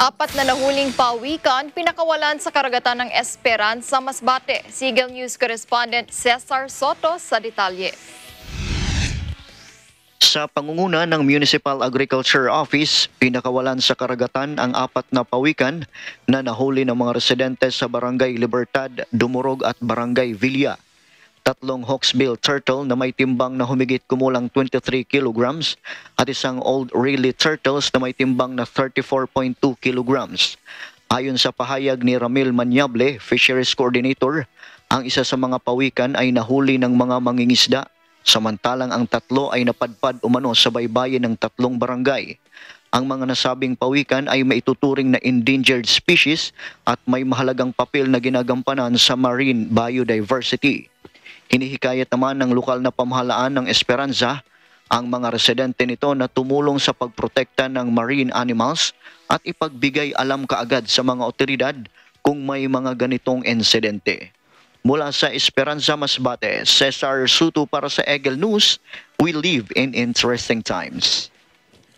Apat na nahuling pawikan pinakawalan sa karagatan ng Esperanza Masbate. Sigel News correspondent Cesar Soto sa detalye. Sa pangunguna ng Municipal Agriculture Office, pinakawalan sa karagatan ang apat na pawikan na nahuli ng mga residente sa Barangay Libertad, Dumurog at Barangay Villa tatlong hawksbill turtle na may timbang na humigit kumulang 23 kilograms at isang old really turtles na may timbang na 34.2 kilograms. Ayon sa pahayag ni Ramil Manyable, Fisheries Coordinator, ang isa sa mga pawikan ay nahuli ng mga mangingisda samantalang ang tatlo ay napadpad umano sa baybayin ng tatlong barangay. Ang mga nasabing pawikan ay maituturing na endangered species at may mahalagang papel na ginagampanan sa marine biodiversity. Inihikayat naman ng lokal na pamahalaan ng Esperanza ang mga residente nito na tumulong sa pagprotekta ng marine animals at ipagbigay alam kaagad sa mga otoridad kung may mga ganitong insidente. Mula sa Esperanza Masbate, Cesar Suto para sa Egel News, we live in interesting times.